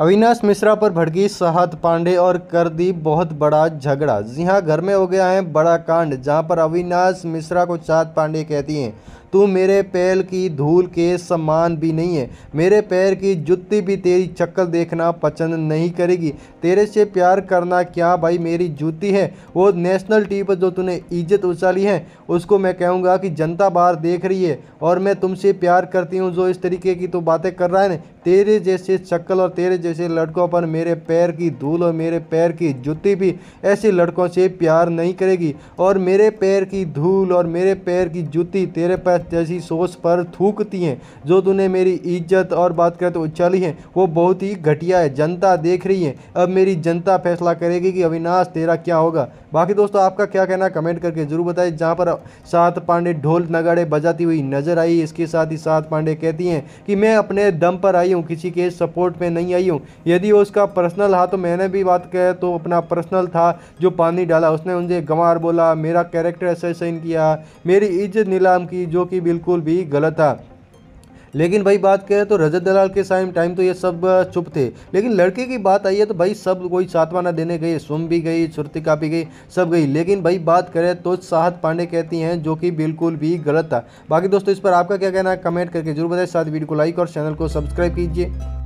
अविनाश मिश्रा पर भड़की साहत पांडे और कर दी बहुत बड़ा झगड़ा जी हाँ घर में हो गया है बड़ा कांड जहां पर अविनाश मिश्रा को चाद पांडे कहती हैं तू मेरे पैर की धूल के समान भी नहीं है मेरे पैर की जुत्ती भी तेरी चक्कर देखना पसंद नहीं करेगी तेरे से प्यार करना क्या भाई मेरी जूती है वो नेशनल टी पर जो तूने इज्जत उछाली है उसको मैं कहूँगा कि जनता बाहर देख रही है और मैं तुमसे प्यार करती हूँ जो इस तरीके की तो बातें कर रहा है ना तेरे जैसे चक्कर और तेरे जैसे लड़कों पर मेरे पैर की धूल और मेरे पैर की जुत्ती भी ऐसे लड़कों से प्यार नहीं करेगी और मेरे पैर की धूल और मेरे पैर की जुत्ती तेरे पैर इज्जत जैसी सोच पर थूकती हैं जो तूने मेरी इज्जत और बात करें तो उछाली है वो बहुत ही घटिया है जनता देख रही है अब मेरी जनता फैसला करेगी कि अविनाश तेरा क्या होगा बाकी दोस्तों आपका क्या कहना कमेंट करके जरूर बताएं जहाँ पर सात पांडे ढोल नगाड़े बजाती हुई नजर आई इसके साथ ही सात पांडे कहती हैं कि मैं अपने दम पर आई हूँ किसी के सपोर्ट में नहीं आई हूँ यदि उसका पर्सनल हाथ तो मैंने भी बात कह तो अपना पर्सनल था जो पानी डाला उसने उनसे गंवार बोला मेरा कैरेक्टर एसेसन किया मेरी इज्जत नीलाम की जो कि बिल्कुल भी गलत था लेकिन भाई बात करें तो रजत दलाल के साइम टाइम तो ये सब चुप थे लेकिन लड़के की बात आई है तो भाई सब कोई सातवा न देने गए सुम भी गई श्रुतिका भी गई सब गई लेकिन भाई बात करें तो साहत पांडे कहती हैं जो कि बिल्कुल भी गलत था बाकी दोस्तों इस पर आपका क्या कहना है कमेंट करके जरूर बताएं साथ वीडियो को लाइक और चैनल को सब्सक्राइब कीजिए